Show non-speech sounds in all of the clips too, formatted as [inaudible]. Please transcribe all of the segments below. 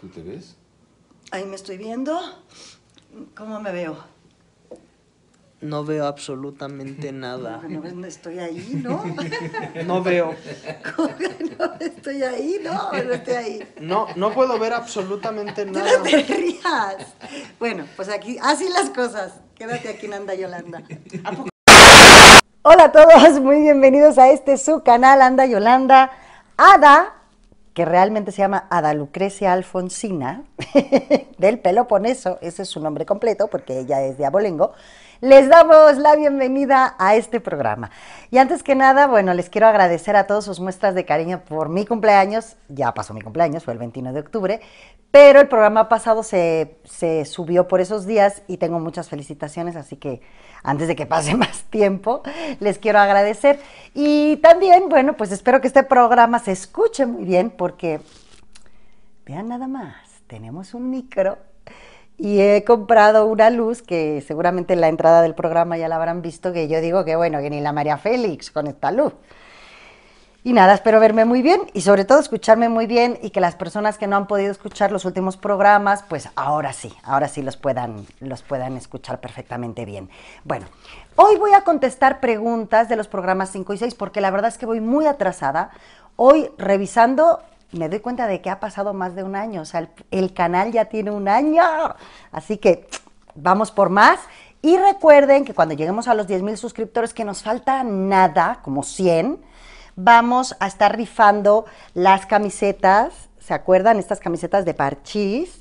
¿Tú te ves? Ahí me estoy viendo. ¿Cómo me veo? No veo absolutamente nada. No, estoy ahí, ¿no? No veo. ¿Cómo no estoy ahí, no? estoy ahí. No, no puedo ver absolutamente nada. No te rías. Bueno, pues aquí, así las cosas. Quédate aquí, Anda Yolanda. Hola a todos, muy bienvenidos a este su canal, Anda Yolanda. Ada que realmente se llama Ada Lucrecia Alfonsina, [laughs] del Peloponeso, ese es su nombre completo porque ella es de Abolengo, les damos la bienvenida a este programa. Y antes que nada, bueno, les quiero agradecer a todos sus muestras de cariño por mi cumpleaños, ya pasó mi cumpleaños, fue el 21 de octubre, pero el programa pasado se subió por esos días y tengo muchas felicitaciones, así que antes de que pase [laughs] más tiempo, les quiero agradecer. Y también, bueno, pues espero que este programa se escuche muy bien porque, vean nada más, tenemos un micro y he comprado una luz que seguramente en la entrada del programa ya la habrán visto, que yo digo que bueno, que ni la María Félix con esta luz. Y nada, espero verme muy bien y sobre todo escucharme muy bien y que las personas que no han podido escuchar los últimos programas, pues ahora sí, ahora sí los puedan, los puedan escuchar perfectamente bien. Bueno, hoy voy a contestar preguntas de los programas 5 y 6 porque la verdad es que voy muy atrasada. Hoy revisando me doy cuenta de que ha pasado más de un año, o sea, el, el canal ya tiene un año. Así que vamos por más. Y recuerden que cuando lleguemos a los 10.000 suscriptores, que nos falta nada, como 100, vamos a estar rifando las camisetas, ¿se acuerdan? Estas camisetas de parchis,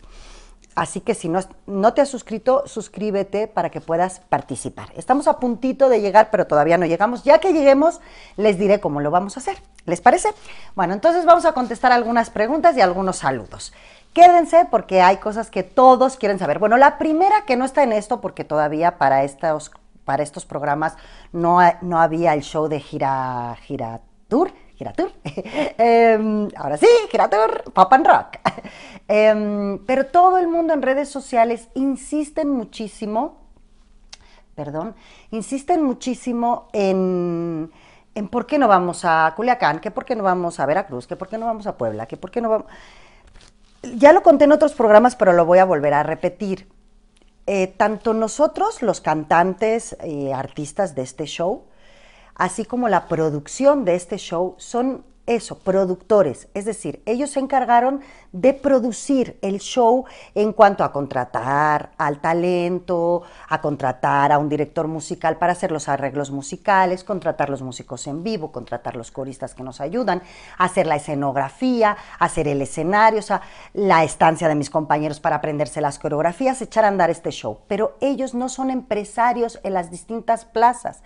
Así que si no, no, te has suscrito, suscríbete para que puedas participar. Estamos a puntito de llegar, pero todavía no llegamos. Ya que lleguemos, les diré cómo lo vamos a hacer. ¿Les parece? Bueno, entonces vamos a contestar algunas preguntas y algunos saludos. Quédense porque hay cosas que todos quieren saber. Bueno, la primera que no está en esto, porque todavía para estos, para estos programas no, no había el show de gira, gira Tour, [laughs] em, ahora sí, tour, Pop and Rock. [laughs] Em, pero todo el mundo en redes sociales insisten muchísimo, perdón, insisten muchísimo en, por qué no vamos a Culiacán, que por qué no vamos a Veracruz, que por qué no vamos a Puebla, que por qué no vamos... Ya lo conté en otros programas, pero lo voy a volver a repetir. Eh, tanto nosotros, los cantantes y artistas de este show, así como la producción de este show son eso, productores, es decir, ellos se encargaron de producir el show en cuanto a contratar al talento, a contratar a un director musical para hacer los arreglos musicales, contratar los músicos en vivo, contratar los coristas que nos ayudan, hacer la escenografía, hacer el escenario, o sea, la estancia de mis compañeros para aprenderse las coreografías, echar a andar este show. Pero ellos no son empresarios en las distintas plazas.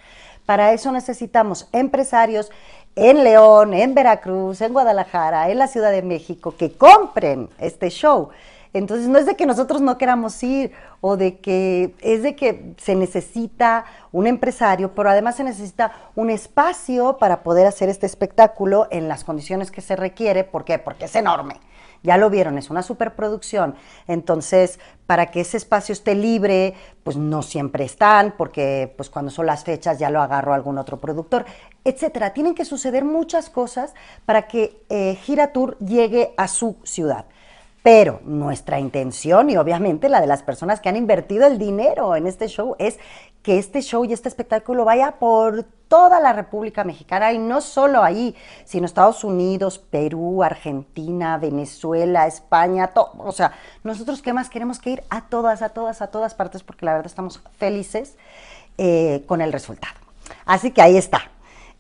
Para eso necesitamos empresarios, en León, en Veracruz, en Guadalajara, en la Ciudad de México, que compren este show. Entonces no es de que nosotros no queramos ir o de que es de que se necesita un empresario, pero además se necesita un espacio para poder hacer este espectáculo en las condiciones que se requiere. ¿Por qué? Porque es enorme. Ya lo vieron, es una superproducción. Entonces, para que ese espacio esté libre, pues no siempre están, porque pues cuando son las fechas ya lo agarro algún otro productor, etcétera. Tienen que suceder muchas cosas para que eh, Giratour llegue a su ciudad. Pero nuestra intención y obviamente la de las personas que han invertido el dinero en este show es que este show y este espectáculo vaya por toda la República Mexicana y no solo ahí, sino Estados Unidos, Perú, Argentina, Venezuela, España, todo. O sea, nosotros qué más queremos que ir a todas, a todas, a todas partes porque la verdad estamos felices eh, con el resultado. Así que ahí está.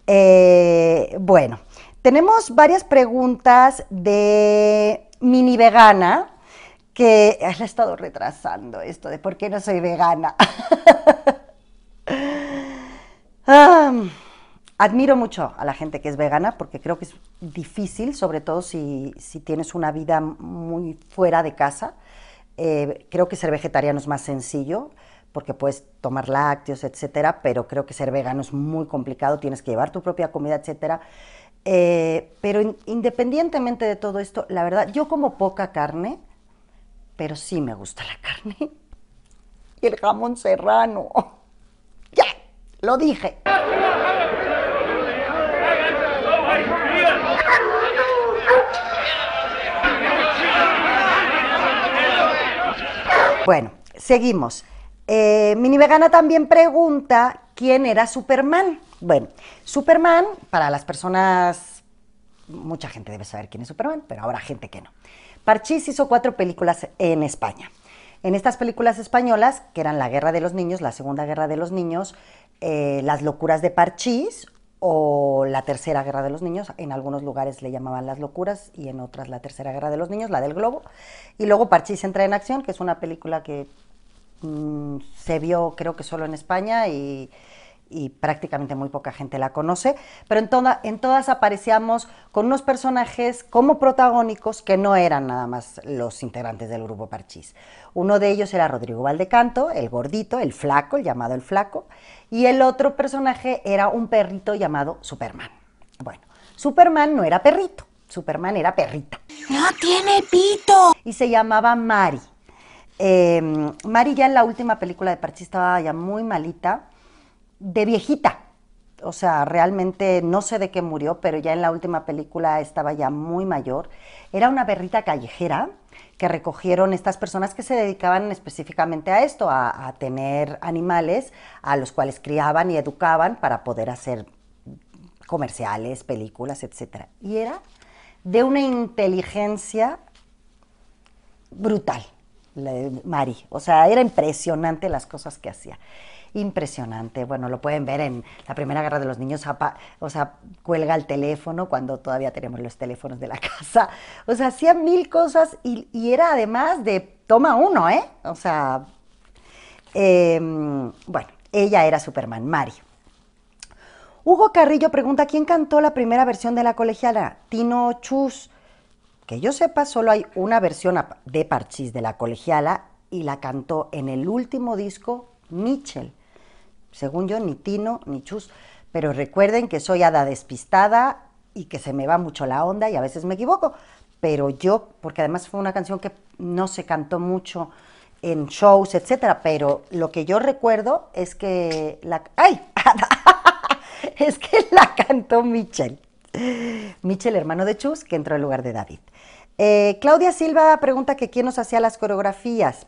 Eh, bueno, tenemos varias preguntas de mini vegana, que he estado retrasando esto de por qué no soy vegana. [laughs] admiro mucho a la gente que es vegana porque creo que es difícil, sobre todo si, tienes una vida muy fuera de casa. Eh, creo que ser vegetariano es más sencillo porque puedes tomar lácteos, etcétera, pero creo que ser vegano es muy complicado, tienes que llevar tu propia comida, etcétera. Eh, pero independientemente de todo esto, la verdad, yo como poca carne, pero sí me gusta la carne. [laughs] Y el jamón serrano. [laughs] ya, lo dije. Bueno, seguimos. Eh, Mini Vegana también pregunta quién era Superman. Bueno, Superman, para las personas, mucha gente debe saber quién es Superman, pero ahora gente que no. Parchís hizo cuatro películas en España. En estas películas españolas, que eran La Guerra de los Niños, La Segunda Guerra de los Niños, eh, Las Locuras de Parchís o la Tercera Guerra de los Niños, en algunos lugares le llamaban Las Locuras y en otras la Tercera Guerra de los Niños, la del globo. Y luego Parchís entra en acción, que es una película que mm, se vio creo que solo en España y y prácticamente muy poca gente la conoce, pero en, en todas aparecíamos con unos personajes como protagónicos que no eran nada más los integrantes del grupo Parchís. Uno de ellos era Rodrigo Valdecanto, el gordito, el flaco, el llamado el flaco, y el otro personaje era un perrito llamado Superman. Bueno, Superman no era perrito, Superman era perrita. No tiene pito. Y se llamaba Mari. Em, Mari ya en la última película de Parchís estaba ya muy malita de viejita. O sea, realmente no sé de qué murió, pero ya en la última película estaba ya muy mayor. Era una berrita callejera que recogieron estas personas que se dedicaban específicamente a esto, a, tener animales a los cuales criaban y educaban para poder hacer comerciales, películas, etc. Y era de una inteligencia brutal, Mari. O sea, era impresionante las cosas que hacía impresionante. Bueno, lo pueden ver en la Primera Guerra de los Niños, o sea, cuelga el teléfono cuando todavía tenemos los teléfonos de la [laughs] casa. O sea, hacía mil cosas y, era además de toma uno, ¿eh? O sea, em, bueno, ella era Superman, Mario. Hugo Carrillo pregunta, ¿quién cantó la primera versión de La Colegiala? Tino Chus. Que yo sepa, solo hay una versión de Parchis de La Colegiala y la cantó en el último disco Mitchell. Según yo, ni Tino, ni Chus. Pero recuerden que soy hada despistada y que se me va mucho la onda y a veces me equivoco. Pero yo, porque además fue una canción que no se cantó mucho en shows, etcétera, pero lo que yo recuerdo es que la ay, [laughs] es que la cantó Michelle. Michel, hermano de Chus, que entró en lugar de David. Eh, Claudia Silva pregunta que quién nos hacía las coreografías.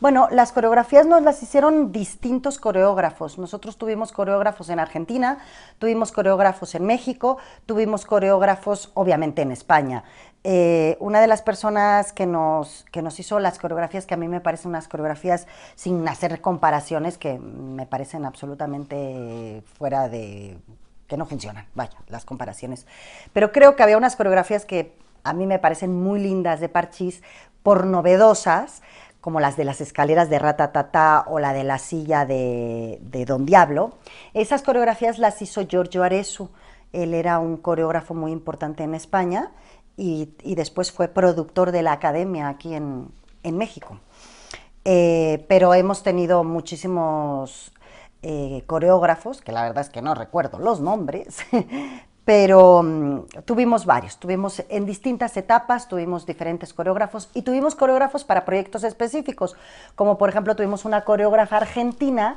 Bueno, las coreografías nos las hicieron distintos coreógrafos. Nosotros tuvimos coreógrafos en Argentina, tuvimos coreógrafos en México, tuvimos coreógrafos obviamente en España. Eh, una de las personas que nos, que nos hizo las coreografías, que a mí me parecen unas coreografías sin hacer comparaciones que me parecen absolutamente fuera de... que no funcionan, vaya, las comparaciones. Pero creo que había unas coreografías que a mí me parecen muy lindas de Parchis, por novedosas como las de las escaleras de Ratatata o la de la silla de, Don Diablo, esas coreografías las hizo Giorgio Aresu. Él era un coreógrafo muy importante en España y, después fue productor de la academia aquí en, México. Eh, pero hemos tenido muchísimos eh, coreógrafos, que la verdad es que no recuerdo los nombres, [laughs] pero mm, tuvimos varios, tuvimos en distintas etapas, tuvimos diferentes coreógrafos y tuvimos coreógrafos para proyectos específicos, como por ejemplo tuvimos una coreógrafa argentina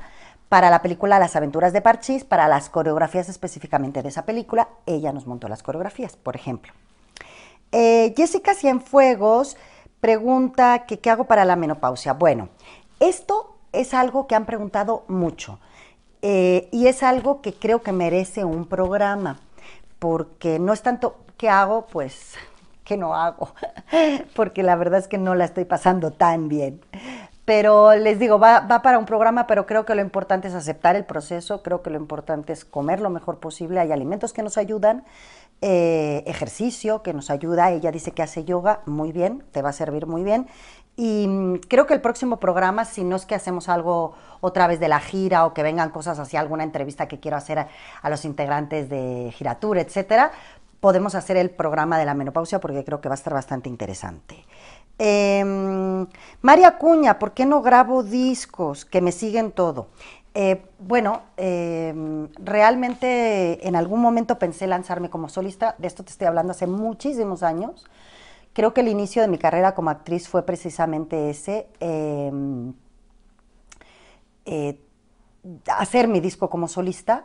para la película Las aventuras de Parchís, para las coreografías específicamente de esa película, ella nos montó las coreografías, por ejemplo. Eh, Jessica Cienfuegos pregunta que qué hago para la menopausia. Bueno, esto es algo que han preguntado mucho eh, y es algo que creo que merece un programa porque no es tanto qué hago, pues qué no hago, [laughs] porque la verdad es que no la estoy pasando tan bien. Pero les digo, va, para un programa, pero creo que lo importante es aceptar el proceso, creo que lo importante es comer lo mejor posible, hay alimentos que nos ayudan, eh, ejercicio que nos ayuda. Ella dice que hace yoga muy bien, te va a servir muy bien. Y mm, creo que el próximo programa, si no es que hacemos algo otra vez de la gira o que vengan cosas así, alguna entrevista que quiero hacer a, los integrantes de Giratura, etcétera, podemos hacer el programa de la menopausia porque creo que va a estar bastante interesante. Em, María Cuña, ¿por qué no grabo discos que me siguen todo? Eh, bueno, em, realmente en algún momento pensé lanzarme como solista, de esto te estoy hablando hace muchísimos años. Creo que el inicio de mi carrera como actriz fue precisamente ese. Em, eh, hacer mi disco como solista,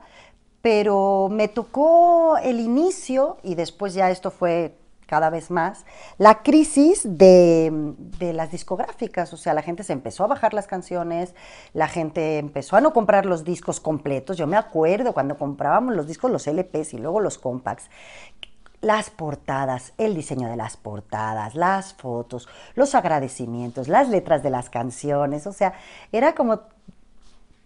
pero me tocó el inicio, y después ya esto fue cada vez más, la crisis de, las discográficas. O sea, la gente se empezó a bajar las canciones, la gente empezó a no comprar los discos completos. Yo me acuerdo cuando comprábamos los discos, los LPs y luego los compacts, las portadas, el diseño de las portadas, las fotos, los agradecimientos, las letras de las canciones, o sea, era como,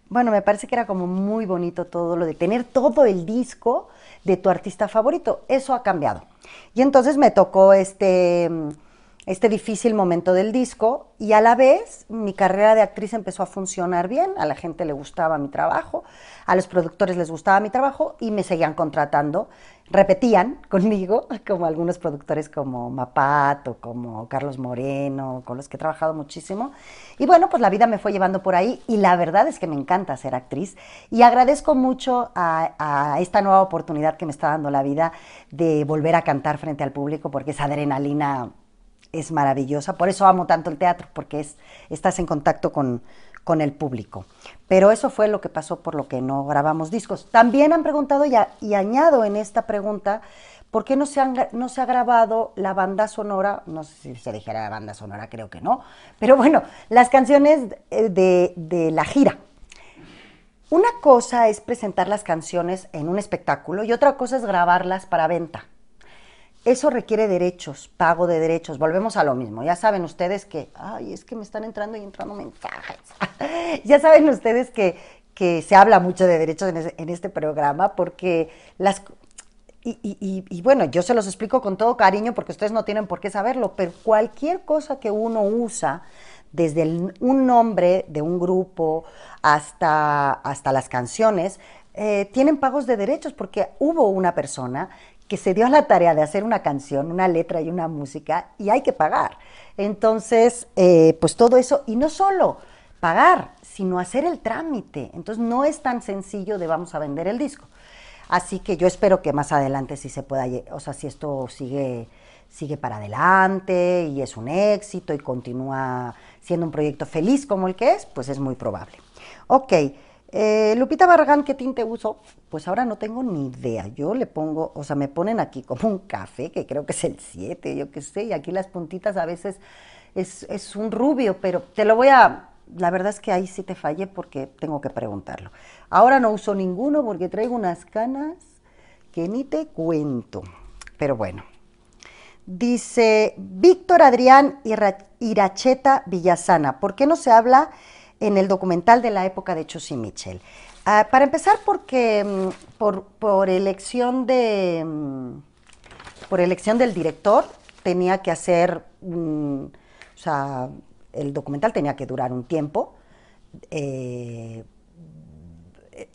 bueno, me parece que era como muy bonito todo lo de tener todo el disco de tu artista favorito, eso ha cambiado. Y entonces me tocó este, este difícil momento del disco y a la vez mi carrera de actriz empezó a funcionar bien, a la gente le gustaba mi trabajo, a los productores les gustaba mi trabajo y me seguían contratando repetían [laughs] conmigo, como algunos productores como Mapat o como Carlos Moreno, con los que he trabajado muchísimo. Y bueno, pues la vida me fue llevando por ahí y la verdad es que me encanta ser actriz y agradezco mucho a, esta nueva oportunidad que me está dando la vida de volver a cantar frente al público porque esa adrenalina es maravillosa. Por eso amo tanto el teatro, porque es, estás en contacto con, con el público. Pero eso fue lo que pasó por lo que no grabamos discos. También han preguntado, y, y añado en esta pregunta, ¿por qué no se, ha grabado la banda sonora? No sé si se dijera la banda sonora, creo que no. Pero bueno, las canciones eh, de la gira. Una cosa es presentar las canciones en un espectáculo y otra cosa es grabarlas para venta. Eso requiere derechos, pago de derechos. Volvemos a lo mismo. Ya saben ustedes que, ay, es que me están entrando y entrando mensajes. [laughs] ya saben ustedes que, se habla mucho de derechos en, este programa porque las... Y, y, bueno, yo se los explico con todo cariño porque ustedes no tienen por qué saberlo, pero cualquier cosa que uno usa desde un nombre de un grupo hasta, hasta las canciones, eh, tienen pagos de derechos, porque hubo una persona que se dio la tarea de hacer una canción, una letra y una música, y hay que pagar. Entonces, eh, pues todo eso, y no solo pagar, sino hacer el trámite. Entonces, no es tan sencillo de vamos a vender el disco. Así que yo espero que más adelante sí se pueda, o sea, si esto sigue, sigue para adelante y es un éxito y continúa siendo un proyecto feliz como el que es, pues es muy probable. Ok, eh, Lupita Barragán, ¿qué tinte uso? Pues ahora no tengo ni idea. Yo le pongo, o sea, me ponen aquí como un café, que creo que es el 7, yo qué sé, y aquí las puntitas a veces es, un rubio, pero te lo voy a la verdad es que ahí sí te fallé porque tengo que preguntarlo. Ahora no uso ninguno porque traigo unas canas que ni te cuento. Pero bueno. Dice Víctor Adrián Iracheta Villasana, ¿por qué no se habla en el documental de la época de Chus Michel? Ah, para empezar, porque mm, por, elección de mm, por elección del director tenía que hacer mm, o sea, el documental tenía que durar un tiempo. Eh,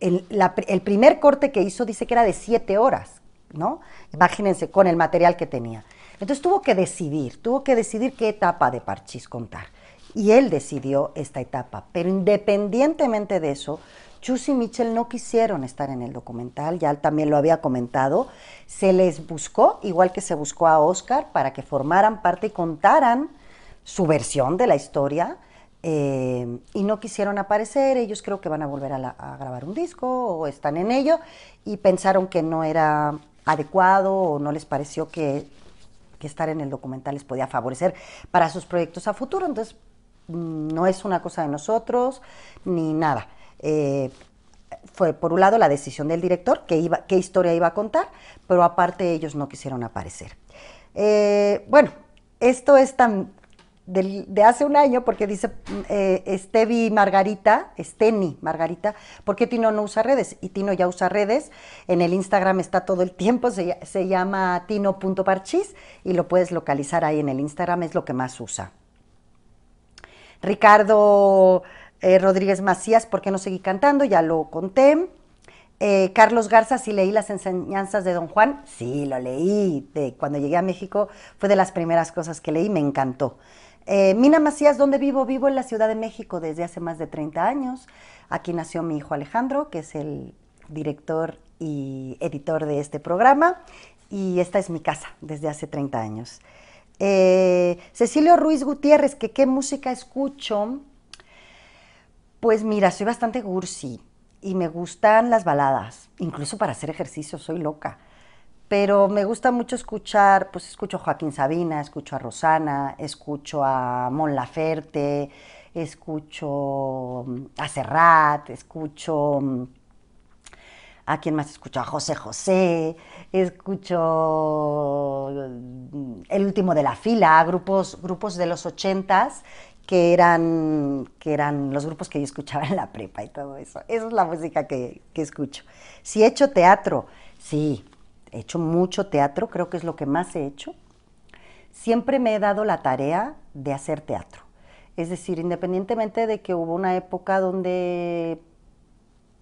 el, el, primer corte que hizo dice que era de siete horas, ¿no? Imagínense, con el material que tenía. Entonces tuvo que decidir, tuvo que decidir qué etapa de Parchís contar. Y él decidió esta etapa. Pero independientemente de eso, Chus y Mitchell no quisieron estar en el documental, ya también lo había comentado. Se les buscó, igual que se buscó a Oscar, para que formaran parte y contaran su versión de la historia. Eh, y no quisieron aparecer, ellos creo que van a volver a, grabar un disco o están en ello y pensaron que no era adecuado o no les pareció que, estar en el documental les podía favorecer para sus proyectos a futuro. Entonces, mm, no es una cosa de nosotros ni nada. Eh, fue por un lado la decisión del director, que iba, qué historia iba a contar, pero aparte ellos no quisieron aparecer. Eh, bueno, esto es tan de, hace un año, porque dice mm, Estevi eh, Margarita, Steni Margarita, porque Tino no usa redes? Y Tino ya usa redes, en el Instagram está todo el tiempo, se, se llama tino.parchis y lo puedes localizar ahí en el Instagram, es lo que más usa. Ricardo eh, Rodríguez Macías, ¿por qué no seguí cantando? Ya lo conté. Eh, Carlos Garza, si leí las enseñanzas de Don Juan, sí, lo leí. cuando llegué a México fue de las primeras cosas que leí, me encantó. Eh, Mina Macías, ¿dónde vivo? Vivo en la Ciudad de México desde hace más de 30 años. Aquí nació mi hijo Alejandro, que es el director y editor de este programa. Y esta es mi casa desde hace 30 años. Cecilio Ruiz Gutiérrez, qué música escucho. Pues mira, soy bastante gursi y me gustan las baladas, incluso para hacer ejercicio, soy loca. Pero me gusta mucho escuchar, pues escucho a Joaquín Sabina, escucho a Rosana, escucho a Mon Laferte, escucho mm, a Serrat, escucho mm, a quién más escucho, a José José, escucho mm, El último de la fila, grupos, grupos de los ochentas que eran, que eran los grupos que yo escuchaba en la prepa y todo eso. Esa es la música que, que escucho. Si he hecho teatro, sí, he hecho mucho teatro, creo que es lo que más he hecho. Siempre me he dado la tarea de hacer teatro. Es decir, independientemente de que hubo una época donde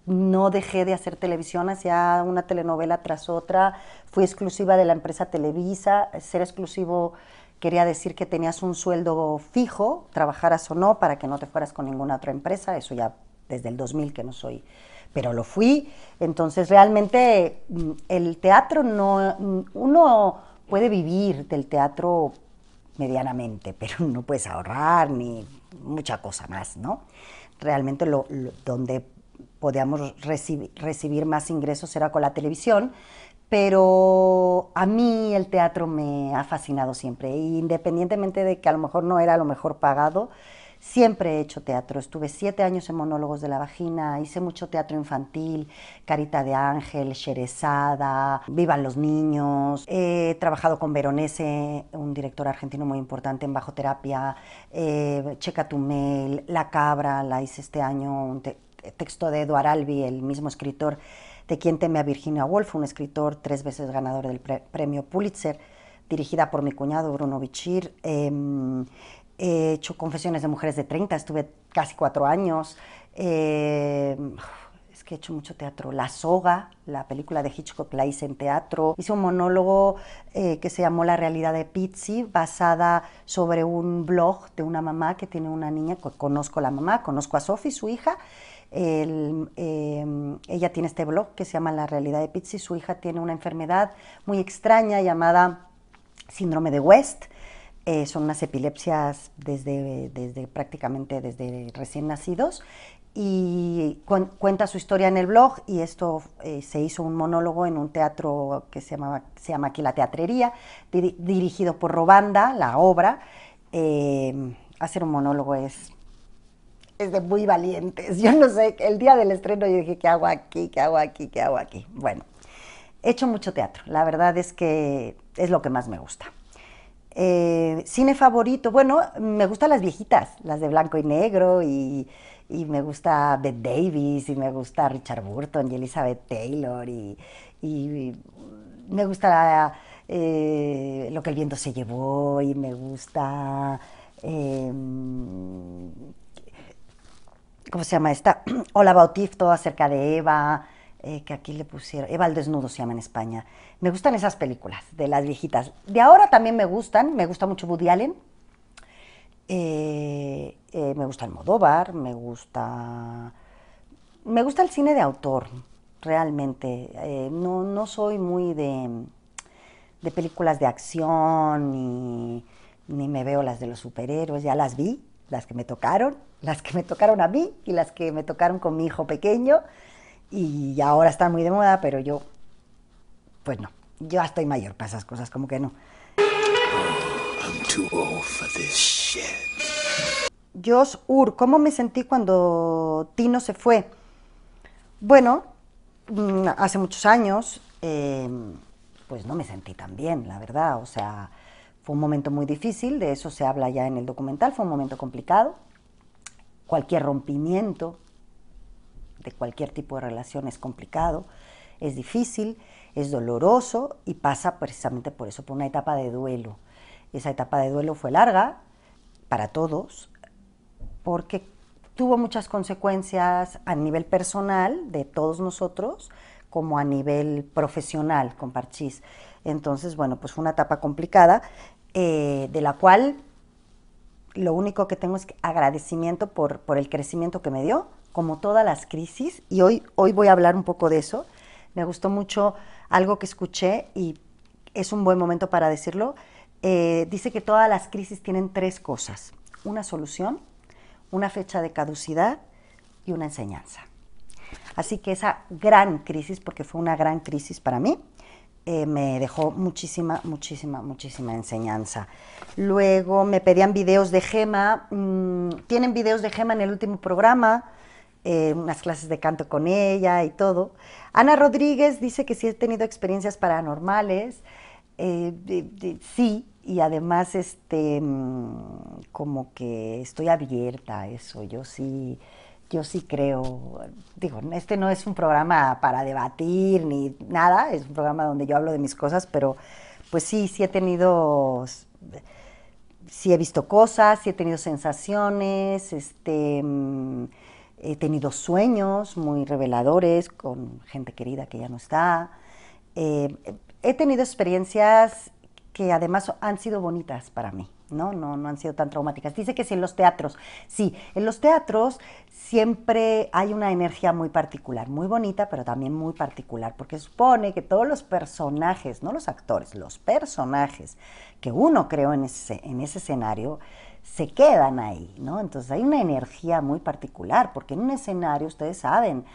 no dejé de hacer televisión, hacía una telenovela tras otra, fui exclusiva de la empresa Televisa, ser exclusivo quería decir que tenías un sueldo fijo, trabajaras o no, para que no te fueras con ninguna otra empresa, eso ya desde el 2000 que no soy, pero lo fui. Entonces realmente mm, el teatro no, mm, uno puede vivir del teatro medianamente, [laughs] pero no puedes ahorrar ni mucha cosa más, ¿no? Realmente lo, donde podíamos recibir más ingresos era con la televisión, pero a mí el teatro me ha fascinado siempre, e independientemente de que a lo mejor no era lo mejor pagado, siempre he hecho teatro. Estuve siete años en Monólogos de la Vagina, hice mucho teatro infantil, Carita de Ángel, Sherezada, Vivan los Niños. He trabajado con Veronese, un director argentino muy importante en Bajo Terapia, eh, Checa tu La Cabra, la hice este año, texto de Eduard Albi, el mismo escritor de Quien teme a Virginia Woolf, un escritor tres veces ganador del premio Pulitzer, dirigida por mi cuñado Bruno Vichir em, he hecho Confesiones de Mujeres de 30, estuve casi cuatro años. Em, es que he hecho mucho teatro. La Soga, la película de Hitchcock, la hice en teatro. Hice un monólogo eh, que se llamó La realidad de Pizzi, basada sobre un blog de una mamá que tiene una niña. Conozco a la mamá, conozco a Sophie, su hija, Em, ella tiene este blog que se llama La realidad de Pizzi. Su hija tiene una enfermedad muy extraña llamada síndrome de West. Eh, son unas epilepsias desde, desde prácticamente desde recién nacidos. Y cuenta su historia en el blog y esto eh, se hizo un monólogo en un teatro que se, se llama aquí La Teatrería, dirigido por Robanda, la obra. Eh, hacer un monólogo es de muy valientes. [laughs] Yo no sé, el día del estreno yo dije, ¿qué hago aquí? ¿Qué hago aquí? ¿Qué hago aquí? Bueno, he hecho mucho teatro. La verdad es que es lo que más me gusta. Eh, cine favorito, bueno, me gustan las viejitas, las de blanco y negro, y, me gusta Ben Davis, y me gusta Richard Burton, y Elizabeth Taylor, y, me gusta eh, Lo que el viento se llevó, y me gusta eh, ¿cómo se llama esta? [clears throat] Hola Bautista, acerca de Eva, eh, que aquí le pusieron, Eva al desnudo se llama en España. Me gustan esas películas de las viejitas. De ahora también me gustan, me gusta mucho Woody Allen, eh, eh, me gusta Modóvar, me gusta, me gusta el cine de autor, realmente. no, no soy muy de, películas de acción ni me veo las de los superhéroes, ya las vi, las que me tocaron, las que me tocaron a mí y las que me tocaron con mi hijo pequeño. Y ahora están muy de moda, pero yo, pues no, yo ya estoy mayor para esas cosas, como que no. Josh Ur, ¿cómo me sentí cuando Tino se fue? Bueno, mm, hace muchos años, eh, pues no me sentí tan bien, la verdad. O sea, fue un momento muy difícil, de eso se habla ya en el documental, fue un momento complicado. Cualquier rompimiento de cualquier tipo de relación es complicado, es difícil, es doloroso y pasa precisamente por eso, por una etapa de duelo. Esa etapa de duelo fue larga para todos porque tuvo muchas consecuencias a nivel personal de todos nosotros como a nivel profesional con Parchís. Entonces, bueno, pues fue una etapa complicada, eh, de la cual lo único que tengo es agradecimiento por, el crecimiento que me dio, como todas las crisis, y hoy, hoy voy a hablar un poco de eso. Me gustó mucho algo que escuché y es un buen momento para decirlo. Eh, dice que todas las crisis tienen tres cosas, una solución, una fecha de caducidad y una enseñanza. Así que esa gran crisis, porque fue una gran crisis para mí, eh, me dejó muchísima, muchísima, muchísima enseñanza. Luego me pedían videos de Gema. Mm, tienen videos de Gema en el último programa, eh, unas clases de canto con ella y todo. Ana Rodríguez dice que sí he tenido experiencias paranormales. Eh, sí, y además este, mm, como que estoy abierta a eso. Yo sí yo sí creo, digo, este no es un programa para debatir ni nada, es un programa donde yo hablo de mis cosas, pero pues sí, sí he tenido, sí he visto cosas, sí he tenido sensaciones, este, mm, he tenido sueños muy reveladores con gente querida que ya no está. Eh, he tenido experiencias que además han sido bonitas para mí. ¿no? No, han sido tan traumáticas. Dice que sí, en los teatros. Sí, en los teatros siempre hay una energía muy particular, muy bonita, pero también muy particular, porque supone que todos los personajes, no los actores, los personajes que uno creó en ese, en ese escenario, se quedan ahí, ¿no? Entonces hay una energía muy particular, porque en un escenario, ustedes saben,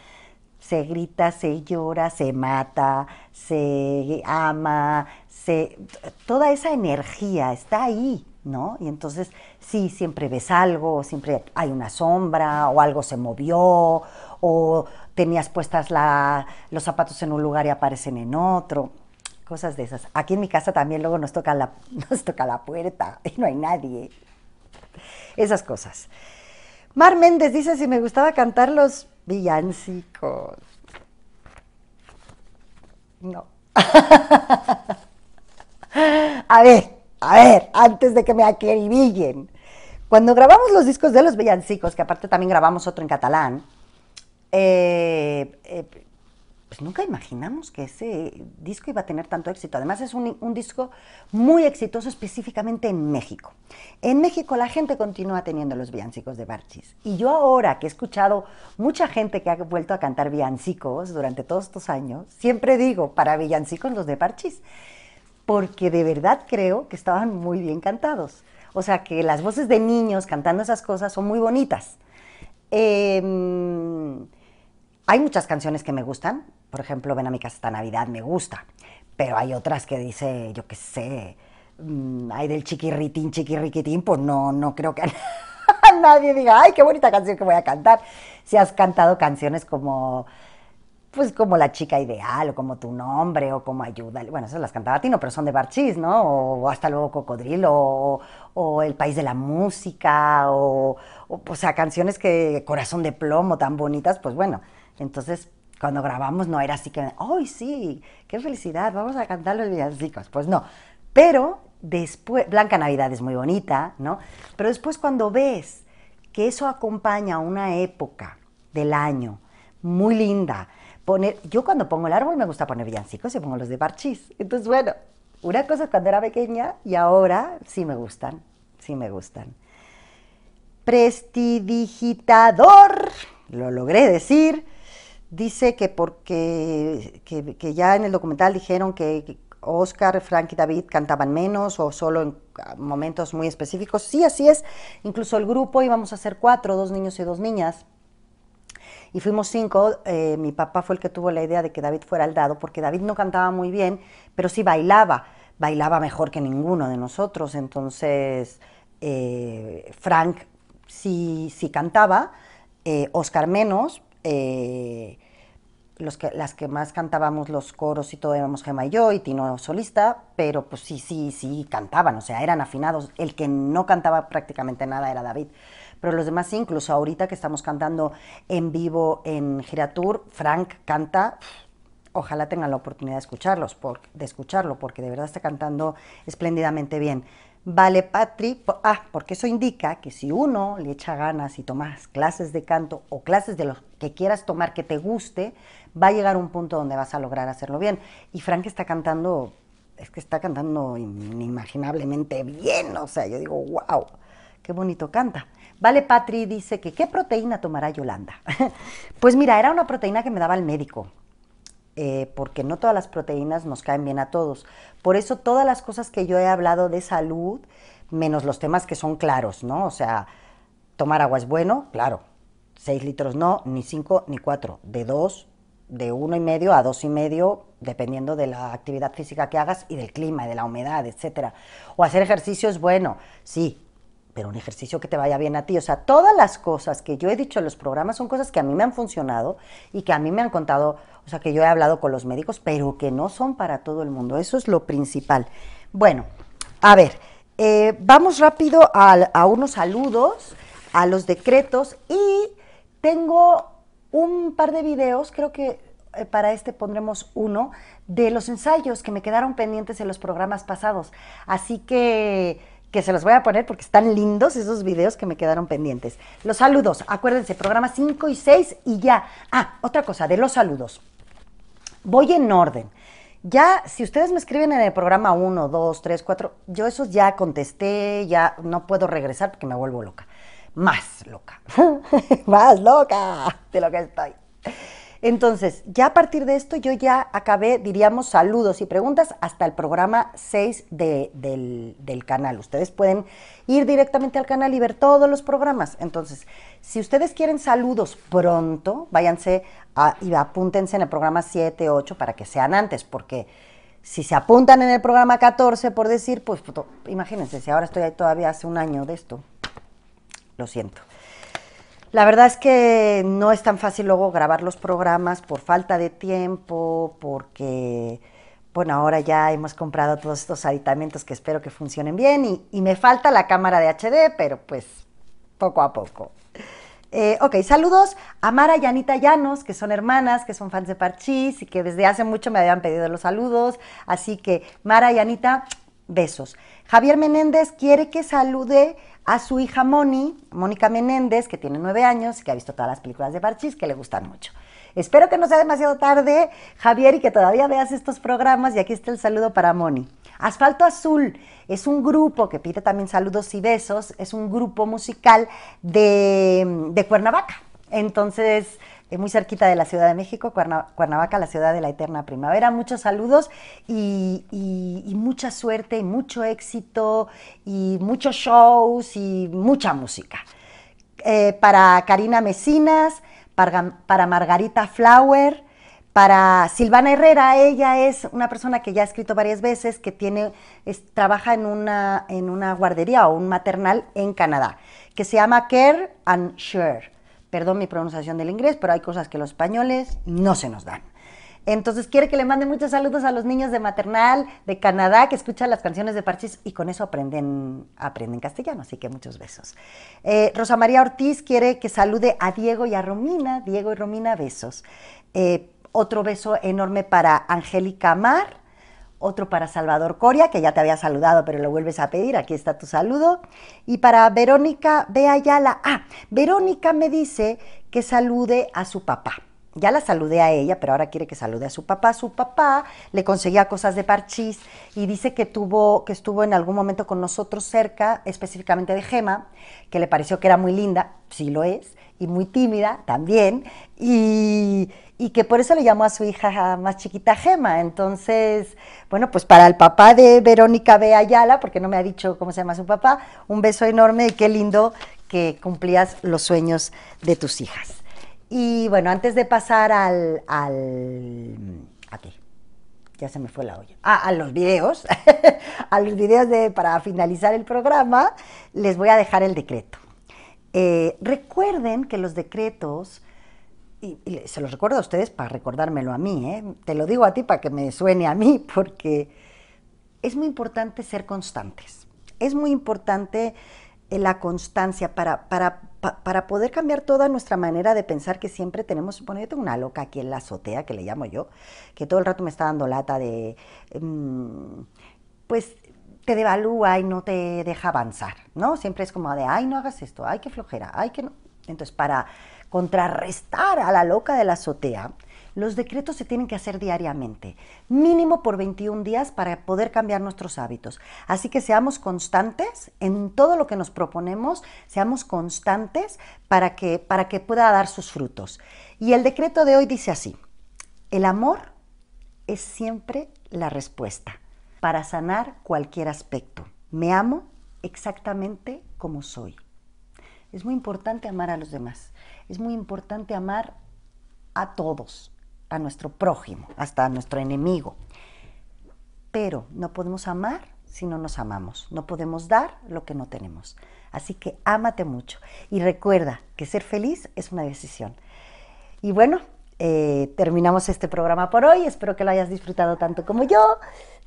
se grita, se llora, se mata, se ama, se... Toda esa energía está ahí, ¿no? Y entonces sí, siempre ves algo, siempre hay una sombra o algo se movió o tenías puestas la, los zapatos en un lugar y aparecen en otro, cosas de esas. Aquí en mi casa también luego nos toca la, [laughs] nos toca la puerta y no hay nadie. Esas cosas. Mar Méndez dice si me gustaba cantar los villancicos. No. [laughs] A ver, a ver, antes de que me acribillen. Cuando grabamos los discos de los villancicos, que aparte también grabamos otro en catalán, eh, eh, pues nunca imaginamos que ese disco iba a tener tanto éxito. Además es un, disco muy exitoso específicamente en México. En México la gente continúa teniendo los villancicos de Barchis. Y yo ahora que he escuchado mucha gente que ha vuelto a cantar villancicos durante todos estos años, siempre digo, para villancicos los de Barchis porque de verdad creo que estaban muy bien cantados. O sea, que las voces de niños cantando esas cosas son muy bonitas. Em, hay muchas canciones que me gustan. Por ejemplo, Ven a mi casa esta Navidad me gusta. Pero hay otras que dice, yo qué sé, hay mm, del chiquirritín, chiquirriquitín, pues no, no creo que [laughs] nadie diga, ay, qué bonita canción que voy a cantar. Si has cantado canciones como pues como la chica ideal, o como tu nombre, o como ayuda. Bueno, eso las cantaba Tino, pero son de Barchis, ¿no? O, hasta luego Cocodrilo, o, El País de la Música, o, o, sea, pues, canciones que Corazón de Plomo, tan bonitas, pues bueno. Entonces, cuando grabamos no era así que, ¡ay, sí! ¡Qué felicidad! Vamos a cantar los villancicos. Pues no. Pero después, Blanca Navidad es muy bonita, ¿no? Pero después cuando ves que eso acompaña a una época del año muy linda, yo cuando pongo el árbol me gusta poner villancicos y pongo los de parchís. Entonces, bueno, una cosa es cuando era pequeña y ahora sí me gustan, sí me gustan. Prestidigitador, lo logré decir, dice que porque que, que ya en el documental dijeron que Oscar, Frank y David cantaban menos o solo en momentos muy específicos. Sí, así es. Incluso el grupo íbamos a ser cuatro, dos niños y dos niñas y fuimos cinco. Eh, mi papá fue el que tuvo la idea de que David fuera al dado, porque David no cantaba muy bien, pero sí bailaba, bailaba mejor que ninguno de nosotros. Entonces, eh, Frank sí, sí cantaba, eh, Oscar menos. Los que, las que más cantábamos los coros y todo éramos Gema y yo y Tino solista, pero pues sí, sí, sí cantaban, o sea, eran afinados. El que no cantaba prácticamente nada era David pero los demás incluso ahorita que estamos cantando en vivo en Giratour, Frank canta, ojalá tengan la oportunidad de, escucharlos, de escucharlo, porque de verdad está cantando espléndidamente bien. Vale, Patri, ah, porque eso indica que si uno le echa ganas y tomas clases de canto o clases de lo que quieras tomar que te guste, va a llegar un punto donde vas a lograr hacerlo bien. Y Frank está cantando, es que está cantando inimaginablemente bien, o sea, yo digo, wow, qué bonito canta. Vale Patri dice que ¿qué proteína tomará Yolanda? [laughs] pues mira, era una proteína que me daba el médico. Eh, porque no todas las proteínas nos caen bien a todos. Por eso todas las cosas que yo he hablado de salud, menos los temas que son claros, ¿no? O sea, tomar agua es bueno, claro. ¿Seis litros no, ni cinco, ni cuatro. De dos, de uno y medio a dos y medio, dependiendo de la actividad física que hagas y del clima, y de la humedad, etc. O hacer ejercicio es bueno, sí, pero un ejercicio que te vaya bien a ti. O sea, todas las cosas que yo he dicho en los programas son cosas que a mí me han funcionado y que a mí me han contado, o sea, que yo he hablado con los médicos, pero que no son para todo el mundo. Eso es lo principal. Bueno, a ver, eh, vamos rápido a unos saludos, a los decretos y tengo un par de videos, creo que eh, para este pondremos uno, de los ensayos que me quedaron pendientes en los programas pasados. Así que que se los voy a poner porque están lindos esos videos que me quedaron pendientes. Los saludos, acuérdense, programa 5 y 6 y ya. Ah, otra cosa, de los saludos. Voy en orden. Ya, si ustedes me escriben en el programa 1, 2, 3, 4, yo esos ya contesté, ya no puedo regresar porque me vuelvo loca. Más loca. [laughs] Más loca de lo que estoy. Entonces, ya a partir de esto, yo ya acabé, diríamos, saludos y preguntas hasta el programa 6 del, canal. Ustedes pueden ir directamente al canal y ver todos los programas. Entonces, si ustedes quieren saludos pronto, váyanse y apúntense en el programa 7, 8 para que sean antes, porque si se apuntan en el programa 14, por decir, pues imagínense, si ahora estoy ahí todavía hace un año de esto, lo siento. La verdad es que no es tan fácil luego grabar los programas por falta de tiempo, porque, bueno, ahora ya hemos comprado todos estos aditamentos que espero que funcionen bien y, me falta la cámara de HD, pero pues poco a poco. Eh, ok, saludos a Mara y Anita Llanos, que son hermanas, que son fans de Parchis y que desde hace mucho me habían pedido los saludos. Así que, Mara y Anita, besos. Javier Menéndez quiere que salude a su hija Moni, Mónica Menéndez, que tiene nueve años, que ha visto todas las películas de Barchis, que le gustan mucho. Espero que no sea demasiado tarde, Javier, y que todavía veas estos programas. Y aquí está el saludo para Moni. Asfalto Azul es un grupo que pide también saludos y besos, es un grupo musical de, de Cuernavaca. Entonces, es eh, muy cerquita de la Ciudad de México, Cuernavaca, la ciudad de la eterna primavera. Muchos saludos y, mucha suerte, y mucho éxito, y muchos shows y mucha música. Eh, para Karina Mesinas, para, Margarita Flower, para Silvana Herrera, ella es una persona que ya ha escrito varias veces, que tiene, trabaja en una, en una guardería o un maternal en Canadá, que se llama Care and Share. Perdón mi pronunciación del inglés, pero hay cosas que los españoles no se nos dan. Entonces quiere que le mande muchos saludos a los niños de maternal de Canadá que escuchan las canciones de Parchis y con eso aprenden, aprenden castellano, así que muchos besos. Eh, Rosa María Ortiz quiere que salude a Diego y a Romina. Diego y Romina, besos. Eh, otro beso enorme para Angélica Mar otro para Salvador Coria, que ya te había saludado, pero lo vuelves a pedir, aquí está tu saludo. Y para Verónica ya la... ah, Verónica me dice que salude a su papá. Ya la saludé a ella, pero ahora quiere que salude a su papá. Su papá le conseguía cosas de parchís y dice que tuvo, que estuvo en algún momento con nosotros cerca, específicamente de Gema, que le pareció que era muy linda, sí lo es, y muy tímida también, y, que por eso le llamó a su hija más chiquita Gema. Entonces, bueno, pues para el papá de Verónica B. Ayala, porque no me ha dicho cómo se llama su papá, un beso enorme y qué lindo que cumplías los sueños de tus hijas. Y bueno, antes de pasar al... al aquí, ya se me fue la olla. Ah, a los videos, [laughs] a los videos de, para finalizar el programa, les voy a dejar el decreto. Eh, recuerden que los decretos, y, se los recuerdo a ustedes para recordármelo a mí, ¿eh? te lo digo a ti para que me suene a mí, [laughs] porque es muy importante ser constantes. Es muy importante eh, la constancia para, para, poder cambiar toda nuestra manera de pensar que siempre tenemos, bueno, tengo una loca aquí en la azotea, que le llamo yo, que todo el rato me está dando lata de, mm, pues te devalúa y no te deja avanzar, ¿no? Siempre es como de, ay, no hagas esto, ay, qué flojera, ay, que no. Entonces, para contrarrestar a la loca de la azotea, los decretos se tienen que hacer diariamente, mínimo por 21 días para poder cambiar nuestros hábitos. Así que seamos constantes en todo lo que nos proponemos, seamos constantes para que, para que pueda dar sus frutos. Y el decreto de hoy dice así, el amor es siempre la respuesta para sanar cualquier aspecto. Me amo exactamente como soy. Es muy importante amar a los demás. Es muy importante amar a todos, a nuestro prójimo, hasta a nuestro enemigo. Pero no podemos amar si no nos amamos. No podemos dar lo que no tenemos. Así que ámate mucho. Y recuerda que ser feliz es una decisión. Y bueno, eh, terminamos este programa por hoy. Espero que lo hayas disfrutado tanto como yo.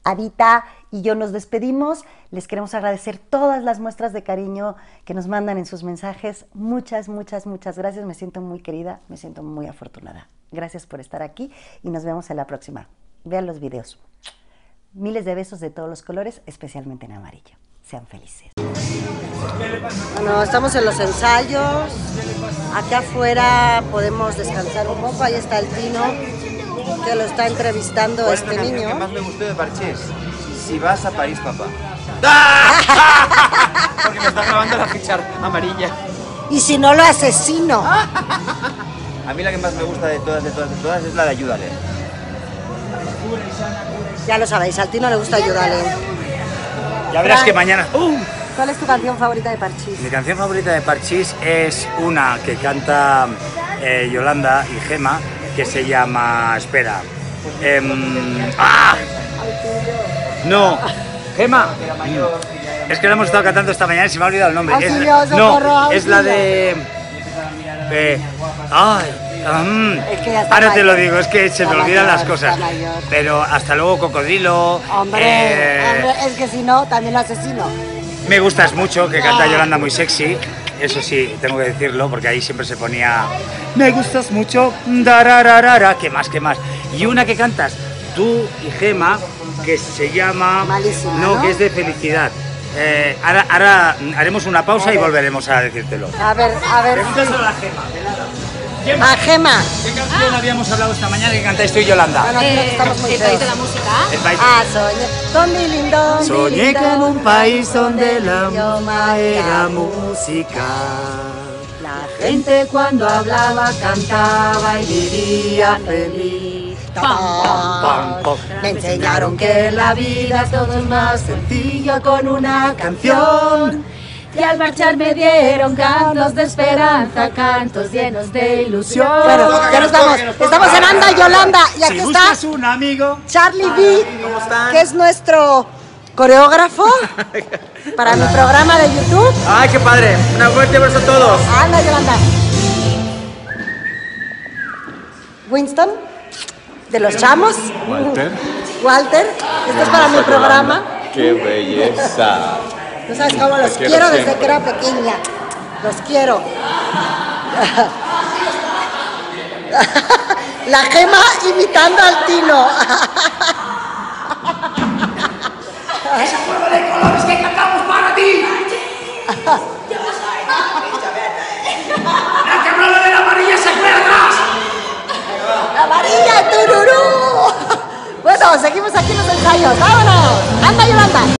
Adita y yo nos despedimos. Les queremos agradecer todas las muestras de cariño que nos mandan en sus mensajes. Muchas, muchas, muchas gracias. Me siento muy querida, me siento muy afortunada. Gracias por estar aquí y nos vemos en la próxima. Vean los videos. Miles de besos de todos los colores, especialmente en amarillo. Sean felices. Bueno, estamos en los ensayos. Acá afuera podemos descansar un poco. Ahí está el pino que lo está entrevistando este niño. ¿Qué más me gustó de Parchés? Si vas a París, papá. [laughs] Porque me está grabando la ficha amarilla. Y si no lo asesino. A mí la que más me gusta de todas, de todas, de todas es la de Ayúdale. Ya lo sabéis, a ti no le gusta Ayúdale. Ya verás que mañana... Uh. ¿Cuál es tu canción favorita de Parchís? Mi canción favorita de Parchís es una que canta eh, Yolanda y Gema, que se llama. Espera. Em, ¡Ah! No, Gema. Es que lo hemos estado cantando esta mañana y se me ha olvidado el nombre. Ah, es, no, es la de. Eh, ay, ahora te lo digo, es que se me olvidan las cosas. Pero hasta luego, cocodrilo. Hombre, eh, hombre, es que si no, también lo asesino. Me gustas mucho, que canta ah. Yolanda muy sexy eso sí, tengo que decirlo, porque ahí siempre se ponía, me gustas mucho, darararara, que más, que más. Y una que cantas, tú y Gema, que se llama... no, que es de felicidad. Eh, ahora, haremos una pausa y volveremos a decírtelo. A ver, a ver. A Gema. ¿Qué canción habíamos hablado esta mañana que cantáis tú y Yolanda? Bueno, eh, el de la música. El Ah, soñé. Donde Soñé con un país donde la idioma era música. La gente cuando hablaba cantaba y vivía feliz. Pam, pam, pam, Me enseñaron que la vida todo es más sencilla con una canción y al marchar me dieron cantos de esperanza, cantos llenos de ilusión. Bueno, ya nos vamos. Estamos en Anda Yolanda y aquí está un amigo Charlie B, ¿Cómo que es nuestro coreógrafo para mi programa de YouTube. Ay, qué padre. Una fuerte abrazo a todos. Anda Yolanda. Winston de los chamos. Walter. Walter, este es para mi programa. Qué belleza. No sabes cómo los quiero, desde que era pequeña. Los quiero. [laughs] La gema imitando al Tino. Ese pueblo de colores que cantamos para ti. La que de la amarilla se fue atrás. La amarilla, tururú. Bueno, seguimos aquí en los ensayos. ¡Vámonos! ¡Anda, Yolanda!